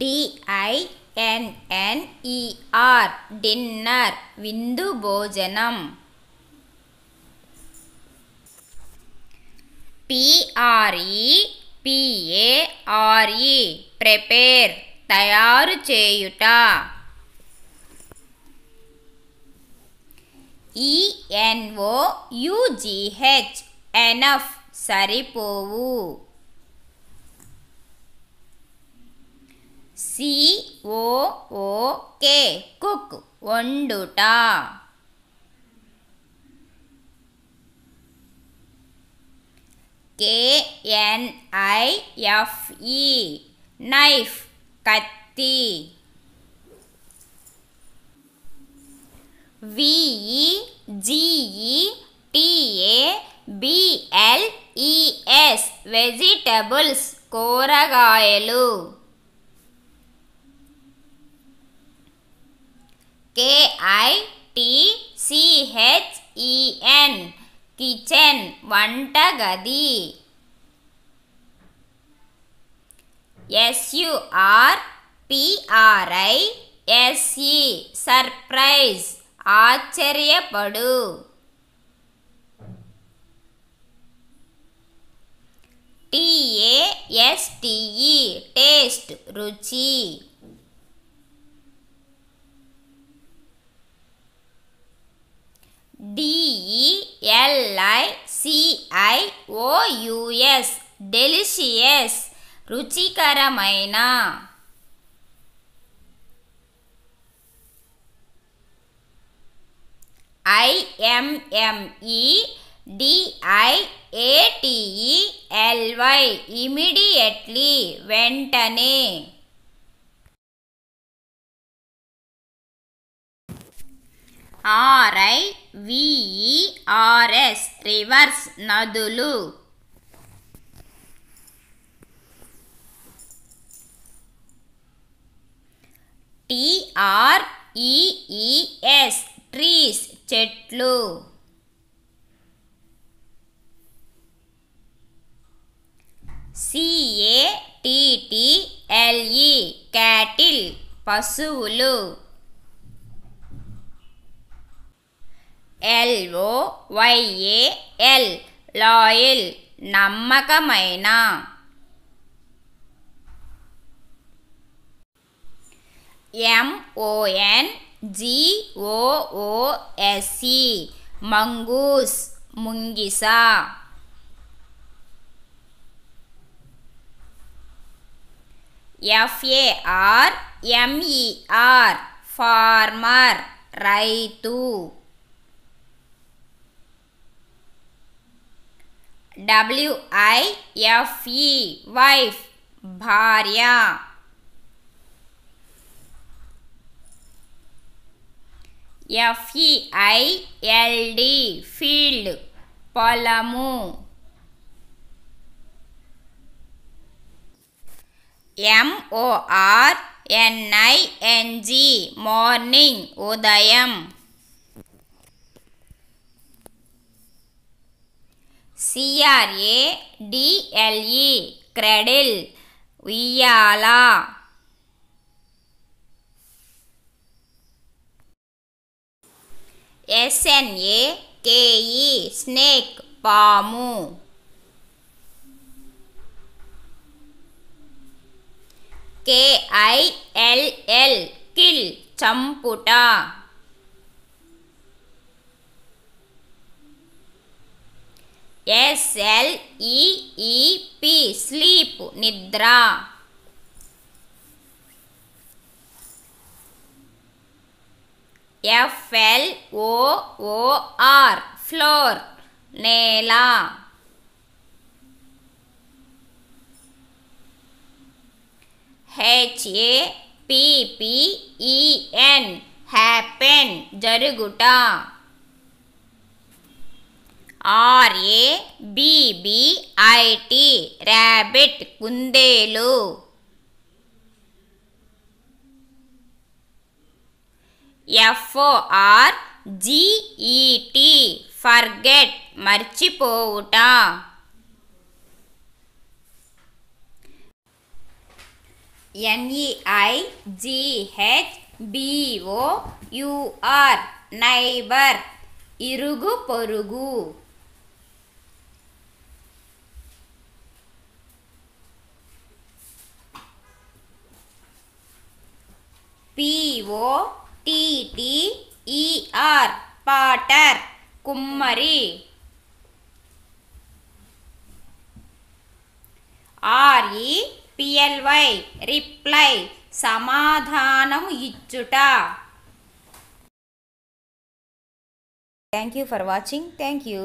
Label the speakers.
Speaker 1: డిఐఎన్ఎన్ఈఆర్ dinner e విందు భోజనం పిఆర్ఈ పిఏఆర్ఈ prepare తయారు చేయుట ఈఎన్ఓ యూజీహెచ్ ఎనఫ్ సరిపోవు C O O K cook ಒಂಡುಟ K N I F E knife Katti V E G E T A B L E S vegetables ಕೋರಗಾಯಲು கேஐடிசிஹெச்இஎன் kitchen வண்டகதி SUR PRI SE surprise ஆச்சரியப்படு டிஏஎஸ்டிஇ taste e, Ruchi డిఈఎల్ఐసిఐఓయుఎస్ delicious e రుచికరమైన ఐఎంఎంఈ డిఐఏటిఈఎల్వై immediately వెంటనే ఆర్ఐవిఈఆర్ఎస్ reverse e నదులు టిఆర్ఈఈఎస్ trees e e చెట్లు C A T T L E cattle పశువులు L O Y A L loyal నమ్మకమైన M O N G O O S E mongoose ముంగిస F A R M E R farmer రైతు W I F E wife Bharya F E I L D field Palamu M O R N I N G morning Udayam C R A D L E cradle உய்யாலா S N A K E snake பாமு K I L L kill சம்புட்டா S L E E P sleep నిద్ర F L O O R floor నేల హెచ్ఏపిపిఈఎన్ happen జరుగుట B B I T rabbit కుందేలు F O R G E T forget మర్చిపోవుట N E I G H B O U R neighbour ఇరుగు పొరుగు P O T T E R Potter Kummari R E P L Y Reply సమాధానము ఇచ్చుట thank you for watching thank you